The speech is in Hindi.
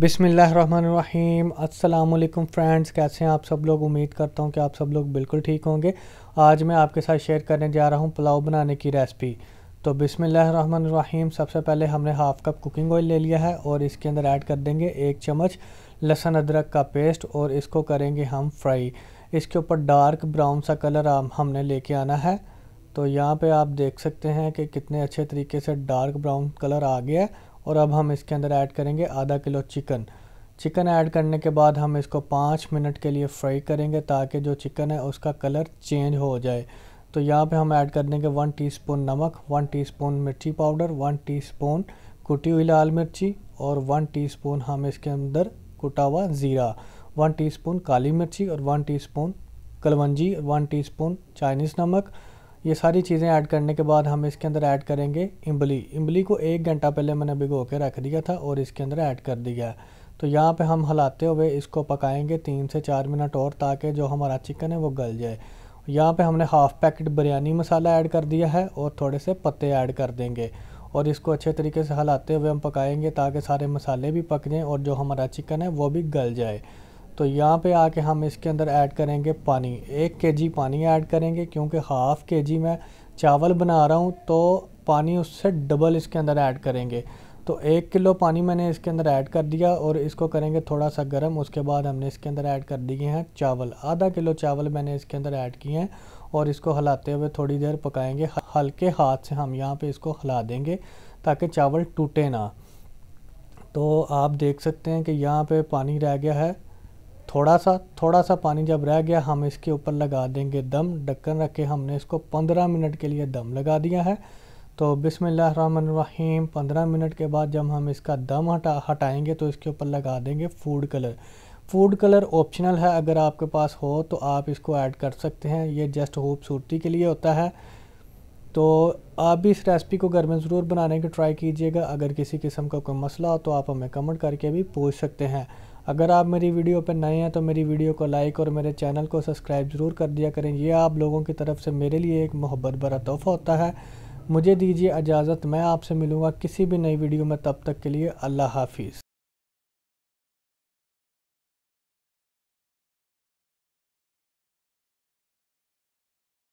बिसमीम् अल्लाम फ्रेंड्स कैसे हैं आप सब लोग उम्मीद करता हूँ कि आप सब लोग बिल्कुल ठीक होंगे आज मैं आपके साथ शेयर करने जा रहा हूँ पुलाव बनाने की रेसिपी तो बिसमीम सबसे पहले हमने हाफ़ कप कुकिंग ऑयल ले लिया है और इसके अंदर ऐड कर देंगे एक चम्मच लहसुन अदरक का पेस्ट और इसको करेंगे हम फ्राई इसके ऊपर डार्क ब्राउन सा कलर हमने लेके आना है तो यहाँ पे आप देख सकते हैं कि कितने अच्छे तरीके से डार्क ब्राउन कलर आ गया है और अब हम इसके अंदर ऐड करेंगे आधा किलो चिकन चिकन ऐड करने के बाद हम इसको पाँच मिनट के लिए फ्राई करेंगे ताकि जो चिकन है उसका कलर चेंज हो जाए तो यहाँ पे हम ऐड कर देंगे वन टीस्पून नमक वन टीस्पून मिर्ची पाउडर वन टीस्पून कुटी हुई लाल मिर्ची और वन टीस्पून हम इसके अंदर कुटा हुआ ज़ीरा वन टीस्पून काली मिर्ची और वन टीस्पून कलवंजी और वन टीस्पून चाइनीज़ नमक ये सारी चीज़ें ऐड करने के बाद हम इसके अंदर ऐड करेंगे इमली इमली को एक घंटा पहले मैंने भिगो के रख दिया था और इसके अंदर ऐड कर दिया है तो यहाँ पे हम हलाते हुए इसको पकाएंगे तीन से चार मिनट और ताकि जो हमारा चिकन है वो गल जाए यहाँ पे हमने half packet biryani masala add कर दिया है और थोड़े से पत्ते ऐड कर देंगे और इसको अच्छे तरीके से हलाते हुए हम पकाएँगे ताकि सारे मसाले भी पक जाएँ और जो हमारा चिकन है वो भी गल जाए तो यहाँ पे आके हम इसके अंदर ऐड करेंगे पानी एक के जी पानी ऐड करेंगे क्योंकि हाफ़ के जी मैं चावल बना रहा हूँ तो पानी उससे डबल इसके अंदर ऐड करेंगे तो एक किलो पानी मैंने इसके अंदर ऐड कर दिया और इसको करेंगे थोड़ा सा गर्म उसके बाद हमने इसके अंदर ऐड कर दिए हैं चावल आधा किलो चावल मैंने इसके अंदर ऐड किए हैं और इसको हलाते हुए थोड़ी देर पकाएंगे हल्के हाथ से हम यहाँ पे इसको हिला देंगे ताकि चावल टूटे ना तो आप देख सकते हैं कि यहाँ पे पानी रह गया है थोड़ा सा थोड़ा सा पानी जब रह गया हम इसके ऊपर लगा देंगे दम ढक्कन रख के हमने इसको 15 मिनट के लिए दम लगा दिया है तो बिसमीम पंद्रह मिनट के बाद जब हम इसका दम हटा हटाएँगे तो इसके ऊपर लगा देंगे food colour food colour optional है अगर आपके पास हो तो आप इसको ऐड कर सकते हैं ये जस्ट खूबसूरती के लिए होता है तो आप भी इस रेसिपी को घर में ज़रूर बनाने की ट्राई कीजिएगा अगर किसी किस्म का कोई मसला हो तो आप हमें कमेंट करके भी पूछ सकते हैं अगर आप मेरी वीडियो पर नए हैं तो मेरी वीडियो को लाइक और मेरे चैनल को सब्सक्राइब ज़रूर कर दिया करें यह आप लोगों की तरफ से मेरे लिए एक मोहब्बत भरा तोहफ़ा होता है मुझे दीजिए इजाज़त मैं आपसे मिलूँगा किसी भी नई वीडियो में तब तक के लिए अल्लाह हाफिज़